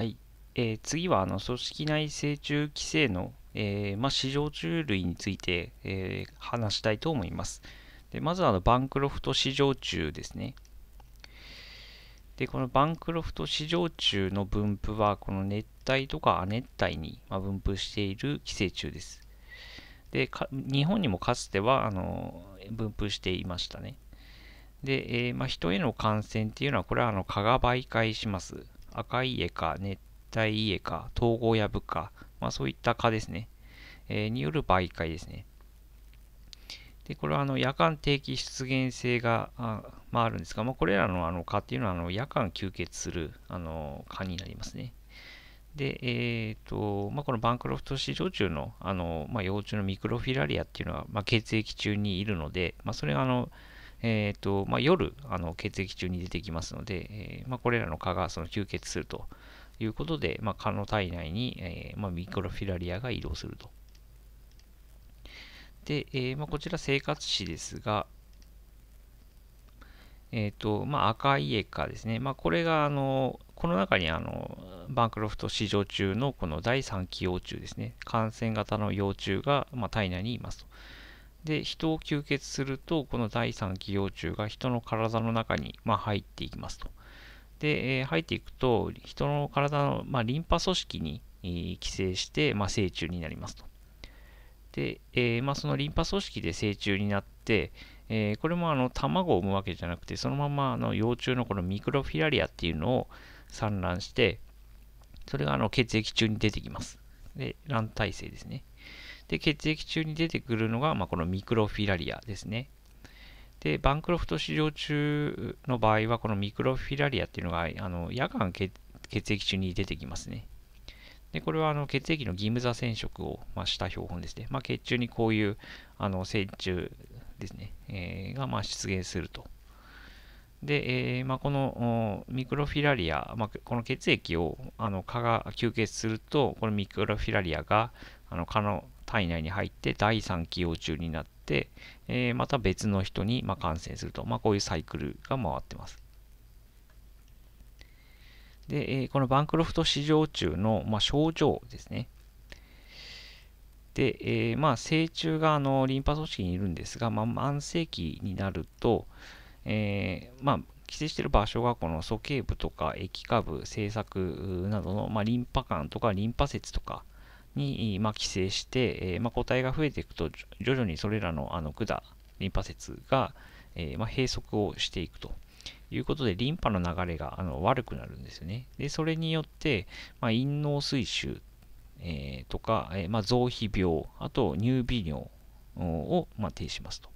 はい。えー、次はあの組織内成虫規制の、えー、まあ、市場虫類について、えー、話したいと思います。でまずあのバンクロフト市場虫ですね。でこのバンクロフト市場虫の分布はこの熱帯とか亜熱帯に分布している寄生虫です。で日本にもかつてはあの分布していましたね。で、えー、まあ、人への感染っていうのはこれはあの蚊が媒介します。赤い家か、熱帯家か、統合や部か、まあ、そういった蚊ですね、えー、による媒介ですね。で、これはあの夜間定期出現性があ,、まあ、あるんですが、まあ、これらのあの蚊っていうのはあの夜間吸血するあの蚊になりますね。で、えーとまあ、このバンクロフト市場中のあの、まあ、幼虫のミクロフィラリアっていうのは、まあ、血液中にいるので、まあ、それがあの、えーとまあ、夜あの血液中に出てきますので、えー、まあ、これらの蚊がその吸血するということで、まあ、蚊の体内に、えー、まミクロフィラリアが移動すると。で、えー、まこちら生活史ですが、えーとま赤いエカですね、まこれがあのこの中にあのバンクロフト市場中のこの第3期幼虫ですね感染型の幼虫が、ま体内にいますと。で人を吸血するとこの第三期幼虫が人の体の中に、まあ、入っていきますと。で、えー、入っていくと人の体の、まあ、リンパ組織に、えー、寄生して、まあ、成虫になりますと。で、えー、まあ、そのリンパ組織で成虫になって、えこれもあの卵を産むわけじゃなくてそのままあの幼虫のこのミクロフィラリアっていうのを産卵してそれがあの血液中に出てきます。で卵体性ですね。で、血液中に出てくるのが、まあ、このミクロフィラリアですね。で、バンクロフト市場中の場合は、このミクロフィラリアっていうのが、あの夜間血液中に出てきますね。で、これはあの血液の義務座染色を、まあ、した標本ですね。まあ、血中にこういうあの線虫ですね、えー、がまあ出現すると。で、えーまあ、このミクロフィラリア、まあ、この血液をあの蚊が吸血すると、このミクロフィラリアがあの蚊の体内に入って第3期幼虫になって、えー、また別の人にま感染すると、まあ、こういうサイクルが回ってます。で、えー、このバンクロフト市場中の、まあ、症状ですね。で、えー、まあ、成虫があのリンパ組織にいるんですが、まあ、慢性期になると、えー、まあ、寄生している場所がこの鼠径部とか液下部、制作などの、まあ、リンパ管とかリンパ節とか、に、まあ、寄生して、えー、まあ、個体が増えていくと、徐々にそれらのあの管、リンパ節が、えー、まあ、閉塞をしていくということで、リンパの流れがあの悪くなるんですよね。で、それによって、まあ、陰嚢水腫、えー、とか、えまあ、臓皮病、あと乳微尿を、まあ、呈しますと。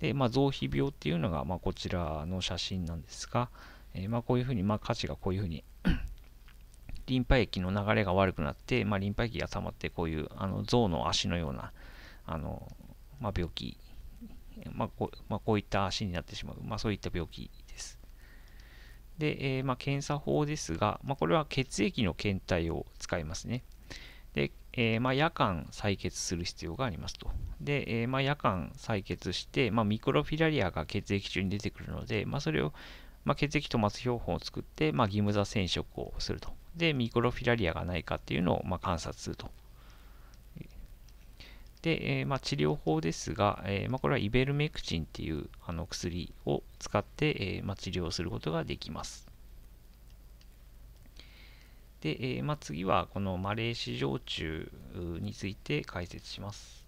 で、まあ、臓皮病っていうのが、まあ、こちらの写真なんですが、えまあ、こういうふうに、まあ、価値がこういうふうにリンパ液の流れが悪くなって、まあ、リンパ液が溜まってこういうあの象の足のようなあの、まあ、病気、まあこまあ、こういった足になってしまう、まあ、そういった病気です。で、えー、まあ、検査法ですが、まあ、これは血液の検体を使いますね。で、えー、まあ、夜間採血する必要がありますと。で、えー、まあ、夜間採血して、まあ、ミクロフィラリアが血液中に出てくるので、まあ、それを、まあ、血液と末標本を作って、まあ、ギムザ染色をすると。で、ミクロフィラリアがないかっていうのを、まあ、観察すると。で、えー、まあ、治療法ですが、えー、まあ、これはイベルメクチンっていうあの薬を使って、えー、まあ、治療することができます。で、えまあ、次はこのマレーシ常駐について解説します。